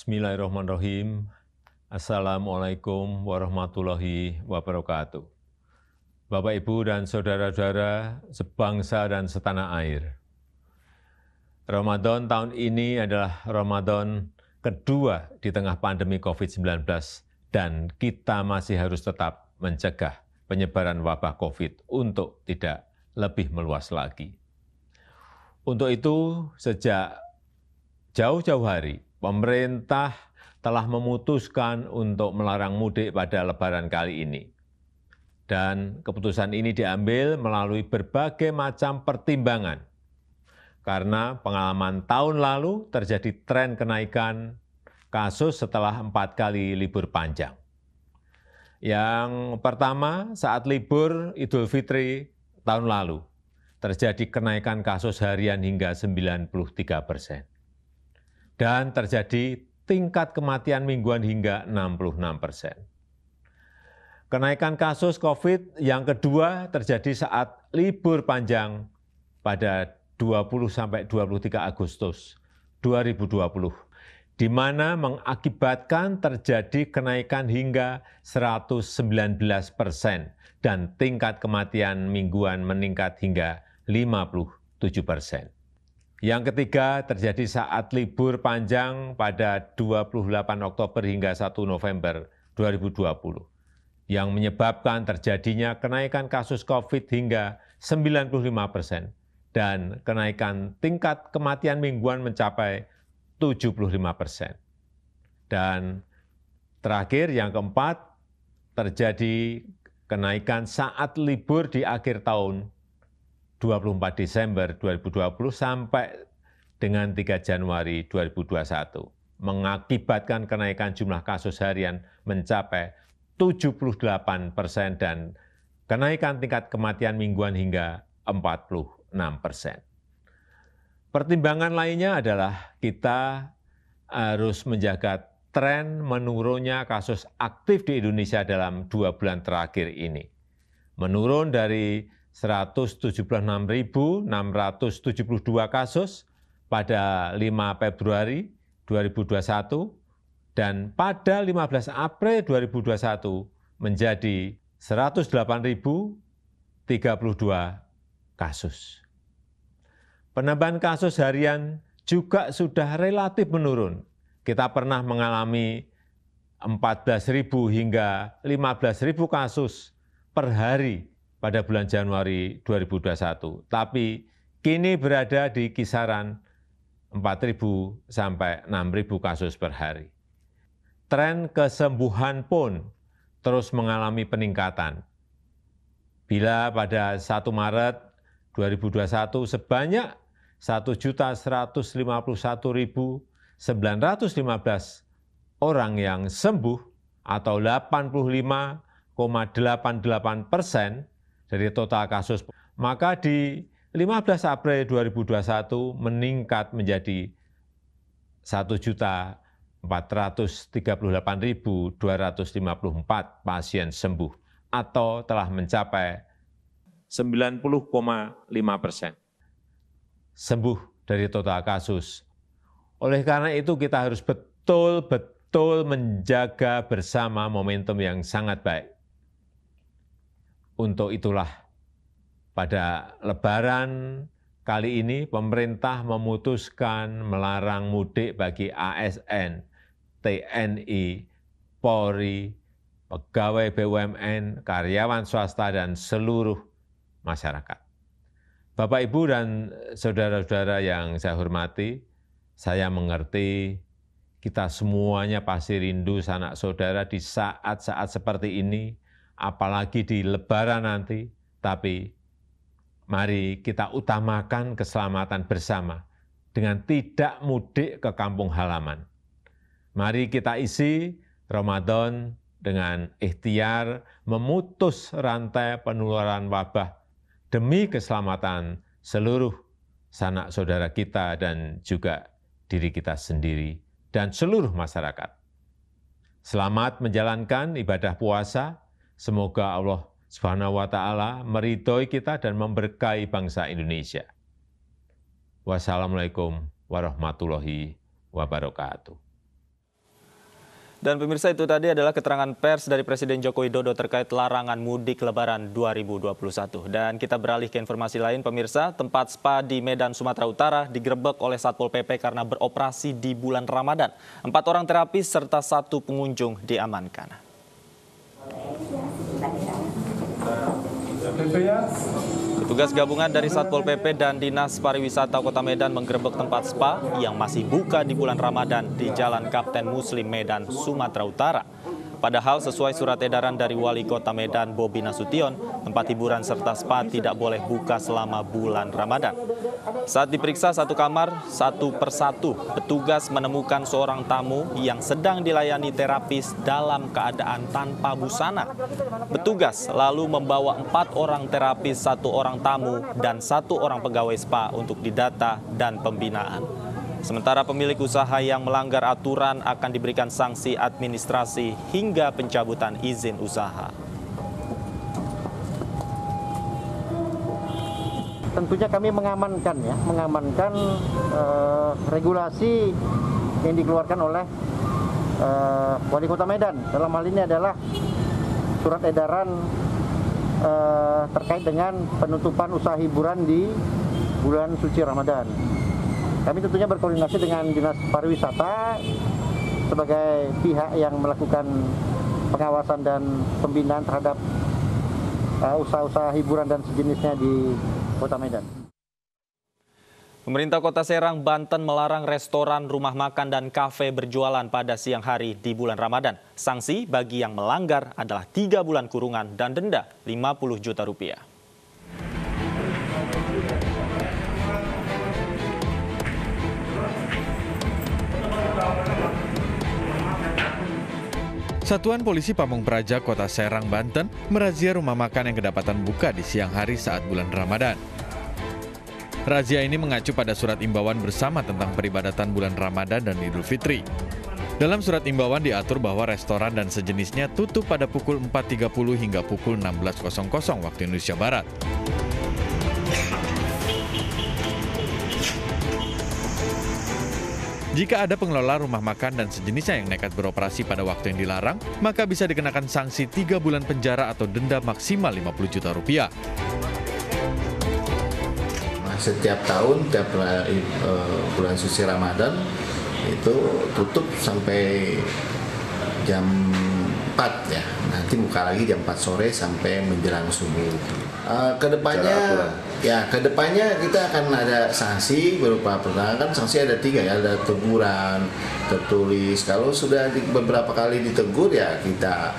Bismillahirrahmanirrahim. Assalamualaikum warahmatullahi wabarakatuh. Bapak, Ibu, dan saudara-saudara sebangsa dan setanah air. Ramadan tahun ini adalah Ramadan kedua di tengah pandemi COVID-19 dan kita masih harus tetap mencegah penyebaran wabah COVID untuk tidak lebih meluas lagi. Untuk itu, sejak jauh-jauh hari, pemerintah telah memutuskan untuk melarang mudik pada lebaran kali ini. Dan keputusan ini diambil melalui berbagai macam pertimbangan. Karena pengalaman tahun lalu terjadi tren kenaikan kasus setelah empat kali libur panjang. Yang pertama, saat libur Idul Fitri tahun lalu, terjadi kenaikan kasus harian hingga 93 persen dan terjadi tingkat kematian mingguan hingga 66 persen. Kenaikan kasus COVID yang kedua terjadi saat libur panjang pada 20-23 Agustus 2020, di mana mengakibatkan terjadi kenaikan hingga 119 persen dan tingkat kematian mingguan meningkat hingga 57 persen. Yang ketiga terjadi saat libur panjang pada 28 Oktober hingga 1 November 2020 yang menyebabkan terjadinya kenaikan kasus COVID hingga 95 persen dan kenaikan tingkat kematian mingguan mencapai 75 persen. Dan terakhir yang keempat, terjadi kenaikan saat libur di akhir tahun 24 Desember 2020 sampai dengan 3 Januari 2021 mengakibatkan kenaikan jumlah kasus harian mencapai 78 persen dan kenaikan tingkat kematian mingguan hingga 46 persen. Pertimbangan lainnya adalah kita harus menjaga tren menurunnya kasus aktif di Indonesia dalam dua bulan terakhir ini. Menurun dari 176.672 kasus pada 5 Februari 2021 dan pada 15 April 2021 menjadi 108.032 kasus. Penambahan kasus harian juga sudah relatif menurun. Kita pernah mengalami 14.000 hingga 15.000 kasus per hari pada bulan Januari 2021, tapi kini berada di kisaran 4.000 sampai 6.000 kasus per hari. Tren kesembuhan pun terus mengalami peningkatan. Bila pada 1 Maret 2021 sebanyak 1.151.915 orang yang sembuh atau 85,88 persen dari total kasus. Maka di 15 April 2021 meningkat menjadi 1.438.254 pasien sembuh atau telah mencapai 90,5 persen sembuh dari total kasus. Oleh karena itu kita harus betul-betul menjaga bersama momentum yang sangat baik untuk itulah, pada Lebaran kali ini pemerintah memutuskan melarang mudik bagi ASN, TNI, Polri, pegawai BUMN, karyawan swasta, dan seluruh masyarakat. Bapak, Ibu, dan saudara-saudara yang saya hormati, saya mengerti kita semuanya pasti rindu sanak saudara di saat-saat seperti ini, apalagi di lebaran nanti, tapi mari kita utamakan keselamatan bersama dengan tidak mudik ke kampung halaman. Mari kita isi Ramadan dengan ikhtiar memutus rantai penularan wabah demi keselamatan seluruh sanak saudara kita dan juga diri kita sendiri dan seluruh masyarakat. Selamat menjalankan ibadah puasa Semoga Allah Subhanahu wa taala meridhoi kita dan memberkahi bangsa Indonesia. Wassalamualaikum warahmatullahi wabarakatuh. Dan pemirsa itu tadi adalah keterangan pers dari Presiden Joko Widodo terkait larangan mudik lebaran 2021. Dan kita beralih ke informasi lain pemirsa, tempat spa di Medan Sumatera Utara digerebek oleh Satpol PP karena beroperasi di bulan Ramadan. Empat orang terapis serta satu pengunjung diamankan. Ya. Petugas gabungan dari Satpol PP dan Dinas Pariwisata Kota Medan menggerebek tempat spa yang masih buka di bulan Ramadan di Jalan Kapten Muslim Medan, Sumatera Utara. Padahal sesuai surat edaran dari Wali Kota Medan Bobi Nasution, tempat hiburan serta spa tidak boleh buka selama bulan Ramadan. Saat diperiksa satu kamar, satu persatu, petugas menemukan seorang tamu yang sedang dilayani terapis dalam keadaan tanpa busana. Petugas lalu membawa empat orang terapis, satu orang tamu, dan satu orang pegawai spa untuk didata dan pembinaan. Sementara pemilik usaha yang melanggar aturan akan diberikan sanksi administrasi hingga pencabutan izin usaha. Tentunya kami mengamankan ya, mengamankan eh, regulasi yang dikeluarkan oleh eh, Wali Kota Medan. Dalam hal ini adalah surat edaran eh, terkait dengan penutupan usaha hiburan di bulan suci Ramadan. Kami tentunya berkoordinasi dengan Dinas Pariwisata sebagai pihak yang melakukan pengawasan dan pembinaan terhadap uh, usaha-usaha hiburan dan sejenisnya di Kota Medan. Pemerintah Kota Serang, Banten melarang restoran, rumah makan, dan kafe berjualan pada siang hari di bulan Ramadan. Sanksi bagi yang melanggar adalah tiga bulan kurungan dan denda 50 juta rupiah. Satuan Polisi Pamung Praja Kota Serang, Banten merazia rumah makan yang kedapatan buka di siang hari saat bulan Ramadan. Razia ini mengacu pada surat imbauan bersama tentang peribadatan bulan Ramadan dan Idul Fitri. Dalam surat imbauan diatur bahwa restoran dan sejenisnya tutup pada pukul 4.30 hingga pukul 16.00 waktu Indonesia Barat. Jika ada pengelola rumah makan dan sejenisnya yang nekat beroperasi pada waktu yang dilarang, maka bisa dikenakan sanksi 3 bulan penjara atau denda maksimal 50 juta rupiah. Setiap tahun, tiap eh, eh, bulan suci Ramadan, itu tutup sampai jam 4 ya nanti buka lagi jam 4 sore sampai menjelang subuh uh, eh, kedepannya ya kedepannya kita akan ada sanksi berupa pertama kan sanksi ada tiga ya ada teguran tertulis kalau sudah di, beberapa kali ditegur ya kita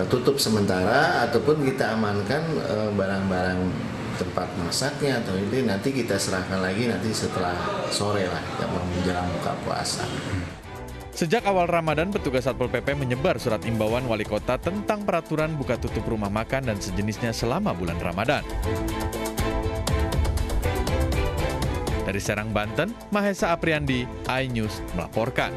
uh, tutup sementara ataupun kita amankan eh, barang-barang uh, tempat masaknya atau ini nanti kita serahkan lagi nanti setelah sore lah kita ya, menjelang buka puasa. Sejak awal Ramadan, petugas Satpol PP menyebar surat imbauan wali kota tentang peraturan buka tutup rumah makan dan sejenisnya selama bulan Ramadan. Dari Serang, Banten, Mahesa Apriandi, iNews melaporkan.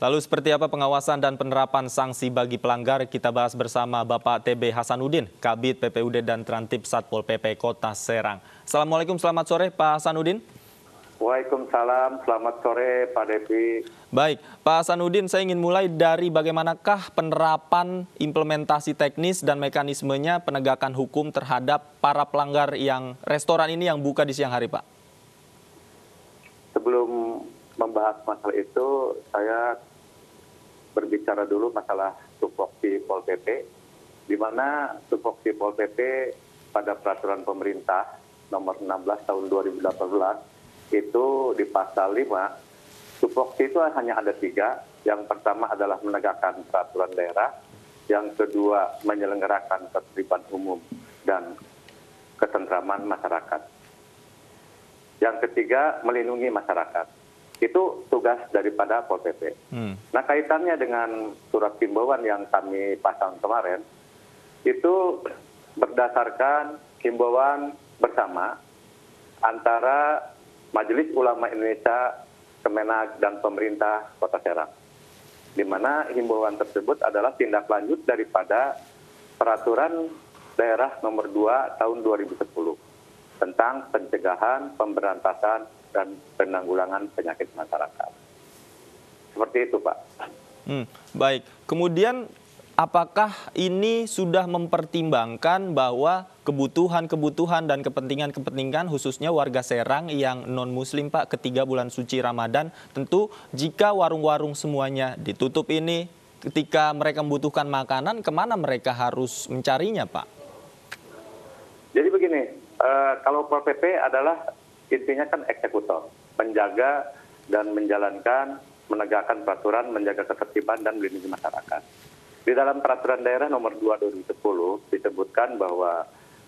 Lalu seperti apa pengawasan dan penerapan sanksi bagi pelanggar? Kita bahas bersama Bapak TB Hasanuddin, Kabit PPUD dan Trantip Satpol PP Kota Serang. Assalamualaikum, selamat sore Pak Hasanuddin. Waalaikumsalam, selamat sore Pak Devi. Baik, Pak Hasanuddin saya ingin mulai dari bagaimanakah penerapan implementasi teknis dan mekanismenya penegakan hukum terhadap para pelanggar yang restoran ini yang buka di siang hari Pak? Sebelum membahas masalah itu, saya berbicara dulu masalah tupoksi Pol PP, di mana tupoksi Pol PP pada peraturan pemerintah nomor 16 tahun 2018 itu di pasal 5, tupoksi itu hanya ada tiga. Yang pertama adalah menegakkan peraturan daerah, yang kedua menyelenggarakan ketertiban umum dan ketentraman masyarakat. Yang ketiga melindungi masyarakat. Itu tugas daripada Pol PP. Hmm. Nah kaitannya dengan surat himbauan yang kami pasang kemarin, itu berdasarkan himbauan bersama antara Majelis Ulama Indonesia, Kemenag dan pemerintah Kota Serang. Di mana himbauan tersebut adalah tindak lanjut daripada peraturan daerah nomor 2 tahun 2010 tentang pencegahan, pemberantasan, dan penanggulangan penyakit masyarakat. Seperti itu, Pak. Hmm, baik. Kemudian apakah ini sudah mempertimbangkan bahwa kebutuhan-kebutuhan dan kepentingan-kepentingan khususnya warga Serang yang non-muslim Pak ketiga bulan suci Ramadan. Tentu jika warung-warung semuanya ditutup ini ketika mereka membutuhkan makanan kemana mereka harus mencarinya Pak? Jadi begini, eh, kalau Pol PP adalah intinya kan eksekutor, menjaga dan menjalankan, menegakkan peraturan, menjaga ketertiban dan melindungi masyarakat. Di dalam peraturan daerah nomor 2 2010 disebutkan bahwa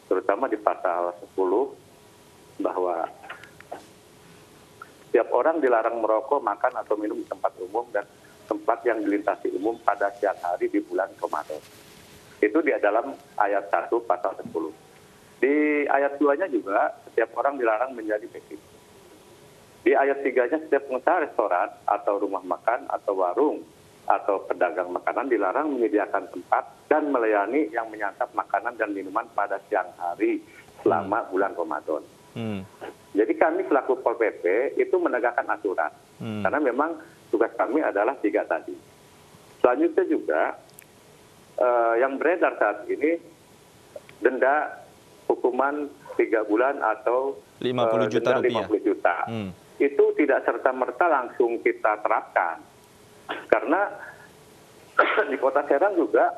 terutama di pasal 10 bahwa setiap orang dilarang merokok, makan atau minum di tempat umum dan tempat yang dilintasi umum pada siang hari di bulan Ramadan. Itu di dalam ayat 1 pasal 10. Di ayat 2-nya juga setiap orang dilarang menjadi pekik. Di ayat 3-nya setiap pengusaha restoran atau rumah makan atau warung atau pedagang makanan dilarang menyediakan tempat dan melayani yang menyantap makanan dan minuman pada siang hari selama hmm. bulan Ramadan. Hmm. Jadi kami selaku Pol PP itu menegakkan aturan hmm. karena memang tugas kami adalah tiga tadi. Selanjutnya juga eh, yang beredar saat ini denda hukuman tiga bulan atau 50 eh, juta denda rupiah. 50 juta. Hmm. Itu tidak serta merta langsung kita terapkan karena di kota Serang juga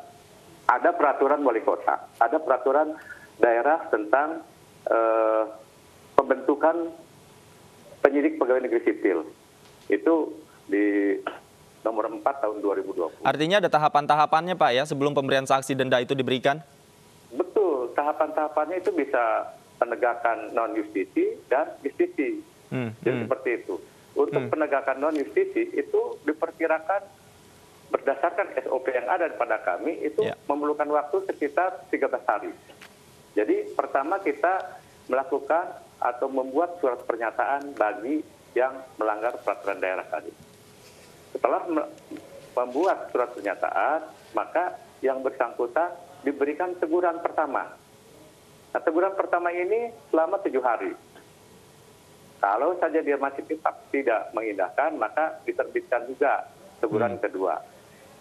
ada peraturan wali kota, ada peraturan daerah tentang eh, pembentukan penyidik pegawai negeri sipil. Itu di nomor 4 tahun 2020. Artinya ada tahapan-tahapannya Pak ya sebelum pemberian saksi denda itu diberikan? Betul, tahapan-tahapannya itu bisa penegakan non justisi dan justisi. Hmm, Jadi hmm. seperti itu untuk hmm. penegakan non justisi itu diperkirakan berdasarkan SOP yang ada pada kami itu yeah. memerlukan waktu sekitar 13 hari. Jadi pertama kita melakukan atau membuat surat pernyataan bagi yang melanggar peraturan daerah tadi. Setelah membuat surat pernyataan, maka yang bersangkutan diberikan teguran pertama. Nah, teguran pertama ini selama tujuh hari. Kalau saja dia masih tetap tidak mengindahkan, maka diterbitkan juga teguran hmm. kedua.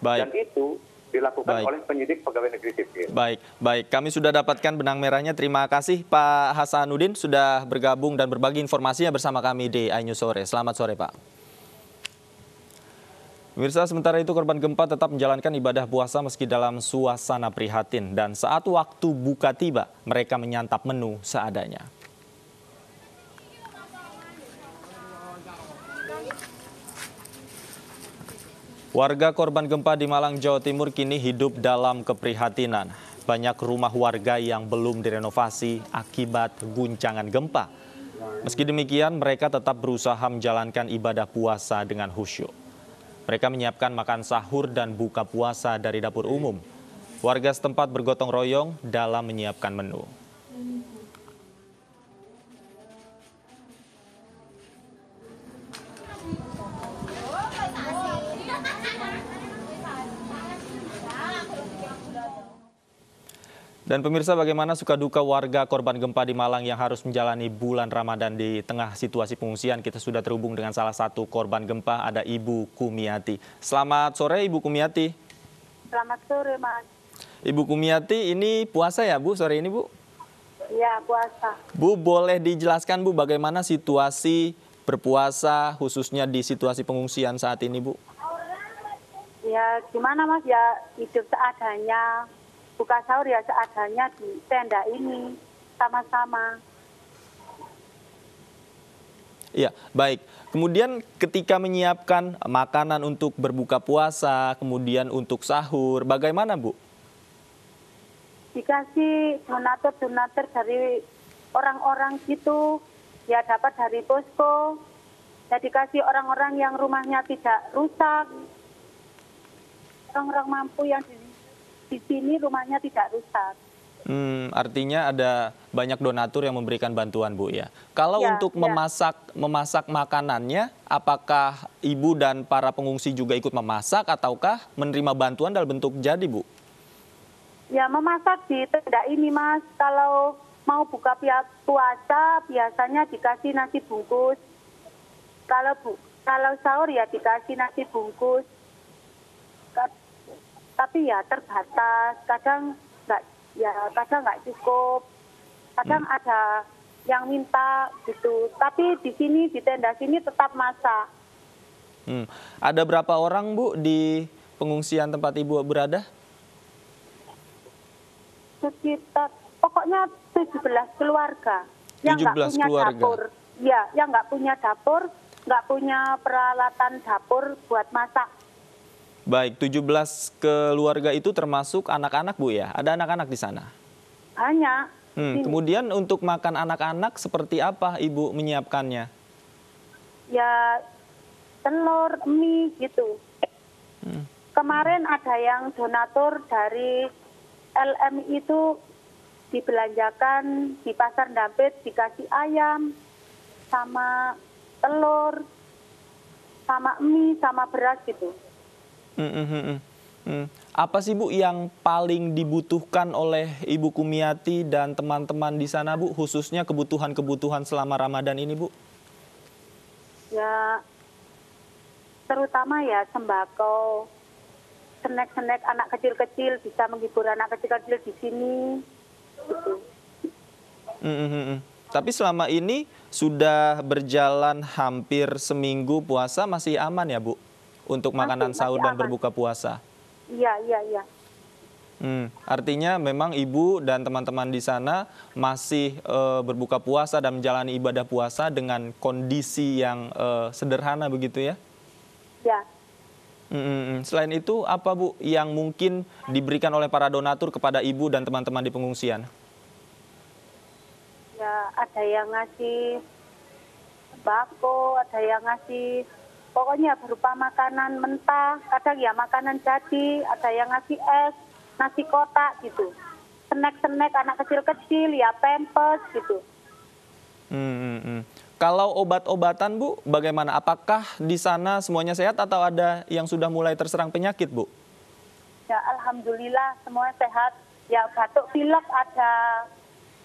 Baik. Dan itu dilakukan baik. oleh penyidik pegawai negeri sipil. Baik, baik. Kami sudah dapatkan benang merahnya. Terima kasih Pak Hasanuddin sudah bergabung dan berbagi informasinya bersama kami di iNews Sore. Selamat sore Pak. Mirsa, sementara itu korban gempa tetap menjalankan ibadah puasa meski dalam suasana prihatin dan saat waktu buka tiba, mereka menyantap menu seadanya. Warga korban gempa di Malang, Jawa Timur kini hidup dalam keprihatinan. Banyak rumah warga yang belum direnovasi akibat guncangan gempa. Meski demikian, mereka tetap berusaha menjalankan ibadah puasa dengan khusyuk. Mereka menyiapkan makan sahur dan buka puasa dari dapur umum. Warga setempat bergotong royong dalam menyiapkan menu. Dan pemirsa bagaimana suka duka warga korban gempa di Malang yang harus menjalani bulan Ramadan di tengah situasi pengungsian. Kita sudah terhubung dengan salah satu korban gempa ada Ibu Kumiati. Selamat sore Ibu Kumiati. Selamat sore Mas. Ibu Kumiati ini puasa ya Bu sore ini Bu? Iya, puasa. Bu boleh dijelaskan Bu bagaimana situasi berpuasa khususnya di situasi pengungsian saat ini Bu? Ya gimana Mas ya hidup seadanya buka sahur ya seadanya di tenda ini sama-sama. Iya, baik. Kemudian ketika menyiapkan makanan untuk berbuka puasa, kemudian untuk sahur, bagaimana Bu? Dikasih donatur-donatur dari orang-orang gitu, ya dapat dari posko, ya dikasih orang-orang yang rumahnya tidak rusak, orang-orang mampu yang di di sini rumahnya tidak rusak. Hmm, artinya ada banyak donatur yang memberikan bantuan Bu ya. Kalau ya, untuk ya. memasak memasak makanannya, apakah Ibu dan para pengungsi juga ikut memasak ataukah menerima bantuan dalam bentuk jadi Bu? Ya memasak di tenda ini Mas. Kalau mau buka puasa biasanya dikasih nasi bungkus. Kalau bu, kalau sahur ya dikasih nasi bungkus tapi ya terbatas kadang nggak ya kadang nggak cukup kadang hmm. ada yang minta gitu tapi di sini di tenda sini tetap masak hmm. ada berapa orang bu di pengungsian tempat ibu berada sekitar pokoknya 17 keluarga yang nggak punya dapur ya yang nggak punya dapur nggak punya peralatan dapur buat masak Baik, 17 keluarga itu termasuk anak-anak Bu ya? Ada anak-anak di sana? Hanya. Hmm, kemudian untuk makan anak-anak seperti apa Ibu menyiapkannya? Ya telur, mie gitu. Hmm. Kemarin ada yang donatur dari LM itu dibelanjakan di pasar dapet dikasih ayam sama telur sama mie sama beras gitu. Hmm, hmm, Apa sih Bu yang paling dibutuhkan oleh Ibu Kumiati dan teman-teman di sana Bu, khususnya kebutuhan-kebutuhan selama Ramadan ini Bu? Ya, terutama ya sembako, snack-snack anak kecil-kecil bisa menghibur anak kecil-kecil di sini, gitu. hmm. Tapi selama ini sudah berjalan hampir seminggu puasa masih aman ya Bu? untuk makanan sahur masih dan berbuka puasa. Iya, iya, iya. Hmm, artinya memang ibu dan teman-teman di sana masih e, berbuka puasa dan menjalani ibadah puasa dengan kondisi yang e, sederhana begitu ya? Ya. Hmm, selain itu apa bu yang mungkin diberikan oleh para donatur kepada ibu dan teman-teman di pengungsian? Ya ada yang ngasih bako, ada yang ngasih pokoknya berupa makanan mentah, kadang ya makanan jadi, ada yang ngasih es, nasi kotak gitu. Snack-snack anak kecil-kecil, ya pampers gitu. Hmm, hmm, hmm. Kalau obat-obatan Bu, bagaimana? Apakah di sana semuanya sehat atau ada yang sudah mulai terserang penyakit Bu? Ya Alhamdulillah semua sehat. Ya batuk pilek ada,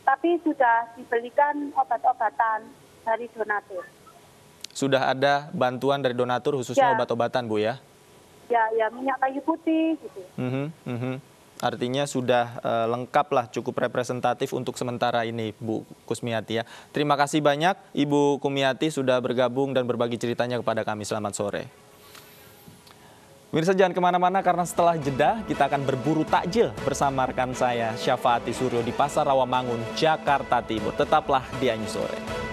tapi sudah dibelikan obat-obatan dari donatur sudah ada bantuan dari donatur khususnya ya. obat-obatan Bu ya? Ya, ya minyak kayu putih gitu. Mm -hmm, mm -hmm. Artinya sudah uh, eh, lengkap lah cukup representatif untuk sementara ini Bu Kusmiati ya. Terima kasih banyak Ibu Kumiati sudah bergabung dan berbagi ceritanya kepada kami. Selamat sore. Mirsa jangan kemana-mana karena setelah jeda kita akan berburu takjil bersama rekan saya Syafati Suryo di Pasar Rawamangun, Jakarta Timur. Tetaplah di Anyu Sore.